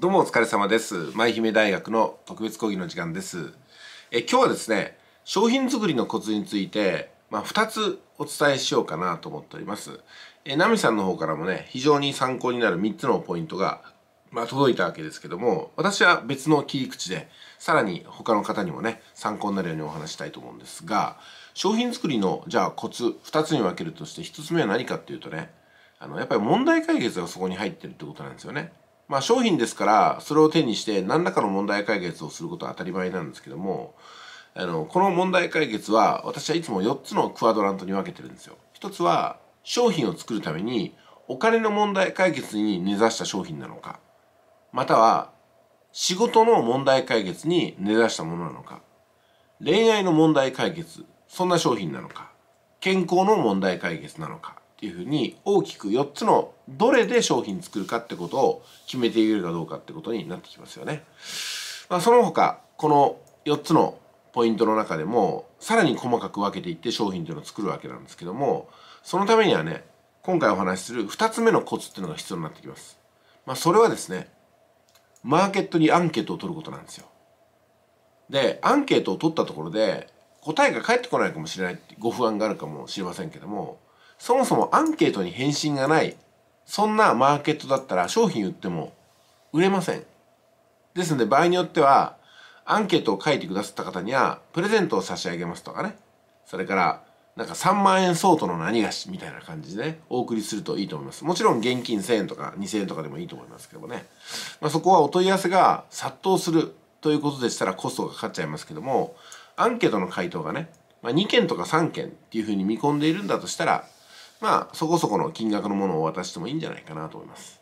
どうもお疲れ様です。舞姫大学の特別講義の時間です。え今日はですね、商品作りのコツについて、まあ、2つお伝えしようかなと思っております。えナミさんの方からもね、非常に参考になる3つのポイントが、まあ、届いたわけですけども、私は別の切り口で、さらに他の方にもね、参考になるようにお話したいと思うんですが、商品作りの、じゃあコツ、2つに分けるとして、1つ目は何かっていうとね、あの、やっぱり問題解決がそこに入ってるってことなんですよね。まあ、商品ですから、それを手にして何らかの問題解決をすることは当たり前なんですけども、あの、この問題解決は、私はいつも4つのクワドラントに分けてるんですよ。1つは、商品を作るために、お金の問題解決に根ざした商品なのか、または、仕事の問題解決に根ざしたものなのか、恋愛の問題解決、そんな商品なのか、健康の問題解決なのか、ていうふうに大きく4つのどれで商品作るかってことを決めていけるかどうかってことになってきますよね。まあ、その他この4つのポイントの中でもさらに細かく分けていって商品というのを作るわけなんですけどもそのためにはね今回お話しする2つ目のコツっていうのが必要になってきます。まあ、それはですねマーケットにアンケートを取ることなんですよ。でアンケートを取ったところで答えが返ってこないかもしれないってご不安があるかもしれませんけどもそもそもアンケートに返信がない、そんなマーケットだったら商品売っても売れません。ですので場合によっては、アンケートを書いてくださった方には、プレゼントを差し上げますとかね。それから、なんか3万円相当の何菓子みたいな感じでね、お送りするといいと思います。もちろん現金1000円とか2000円とかでもいいと思いますけどもね。まあ、そこはお問い合わせが殺到するということでしたらコストがかかっちゃいますけども、アンケートの回答がね、まあ、2件とか3件っていうふうに見込んでいるんだとしたら、まあそこそこの金額のものを渡してもいいんじゃないかなと思います。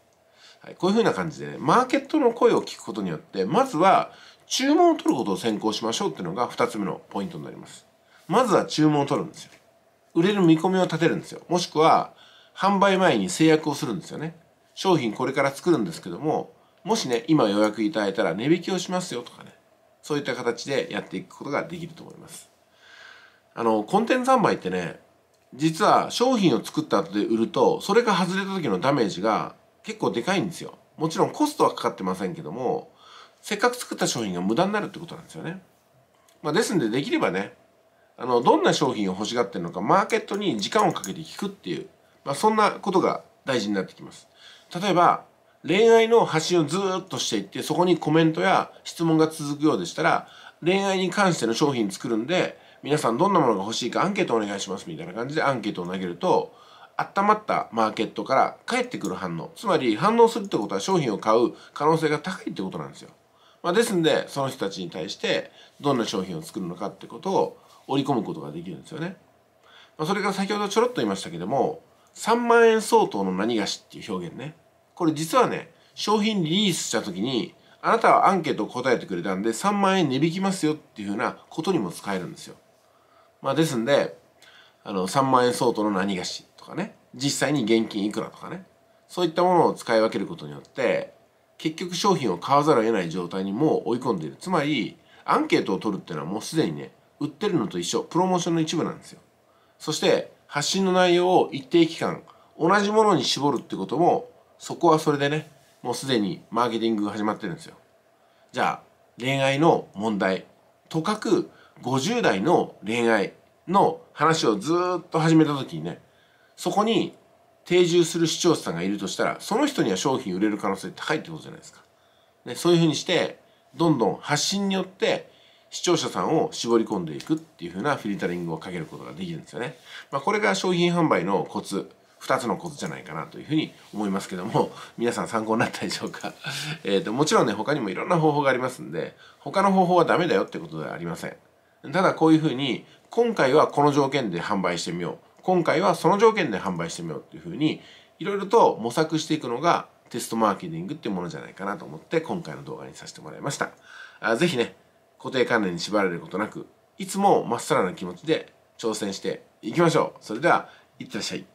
はい、こういうふうな感じでね、マーケットの声を聞くことによって、まずは注文を取ることを先行しましょうっていうのが2つ目のポイントになります。まずは注文を取るんですよ。売れる見込みを立てるんですよ。もしくは、販売前に制約をするんですよね。商品これから作るんですけども、もしね、今予約いただいたら値引きをしますよとかね、そういった形でやっていくことができると思います。あの、コンテンツ販売ってね、実は商品を作った後で売るとそれが外れた時のダメージが結構でかいんですよもちろんコストはかかってませんけどもせっかく作った商品が無駄になるってことなんですよね、まあ、ですんでできればねあのどんな商品を欲しがってるのかマーケットに時間をかけて聞くっていう、まあ、そんなことが大事になってきます例えば恋愛の発信をずっとしていってそこにコメントや質問が続くようでしたら恋愛に関しての商品作るんで皆さんどんなものが欲しいかアンケートお願いしますみたいな感じでアンケートを投げると温まったマーケットから返ってくる反応つまり反応するってことは商品を買う可能性が高いってことなんですよ、まあ、ですんでその人たちに対してどんな商品を作るのかってことを織り込むことができるんですよね、まあ、それから先ほどちょろっと言いましたけども3万円相当の何菓子っていう表現ねこれ実はね商品リリースした時にあなたはアンケートを答えてくれたんで3万円値引きますよっていうふうなことにも使えるんですよまあ、ですんであの3万円相当の何菓子とかね実際に現金いくらとかねそういったものを使い分けることによって結局商品を買わざるを得ない状態にもう追い込んでいるつまりアンケートを取るっていうのはもうすでにね売ってるのと一緒プロモーションの一部なんですよそして発信の内容を一定期間同じものに絞るってこともそこはそれでねもうすでにマーケティングが始まってるんですよじゃあ恋愛の問題とかく50代の恋愛の話をずっと始めた時にねそこに定住する視聴者さんがいるとしたらその人には商品売れる可能性高いってことじゃないですか。ね、そういうふうにしてどんどん発信によって視聴者さんを絞り込んでいくっていうふうなフィルタリングをかけることができるんですよね。まあ、これが商品販売のコツ2つのコツじゃないかなというふうに思いますけども皆さん参考になったでしょうか、えと、ともちろんね他にもいろんな方法がありますんで他の方法はダメだよってことではありませんただこういうふうに今回はこの条件で販売してみよう今回はその条件で販売してみようっていうふうにいろいろと模索していくのがテストマーケティングっていうものじゃないかなと思って今回の動画にさせてもらいましたあぜひね固定観念に縛られることなくいつもまっさらな気持ちで挑戦していきましょうそれではいってらっしゃい